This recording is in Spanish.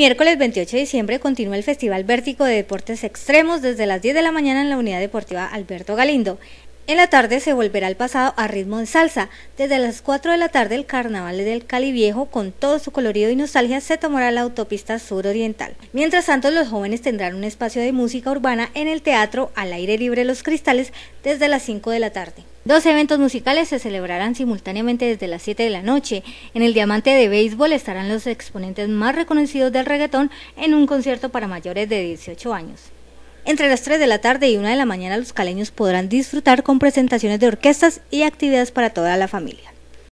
Miércoles 28 de diciembre continúa el Festival Vértico de Deportes Extremos desde las 10 de la mañana en la Unidad Deportiva Alberto Galindo. En la tarde se volverá al pasado a ritmo de salsa. Desde las 4 de la tarde el Carnaval del Cali Viejo con todo su colorido y nostalgia se tomará la autopista suroriental. Mientras tanto los jóvenes tendrán un espacio de música urbana en el teatro al aire libre Los Cristales desde las 5 de la tarde. Dos eventos musicales se celebrarán simultáneamente desde las 7 de la noche. En el Diamante de Béisbol estarán los exponentes más reconocidos del reggaetón en un concierto para mayores de 18 años. Entre las 3 de la tarde y 1 de la mañana los caleños podrán disfrutar con presentaciones de orquestas y actividades para toda la familia.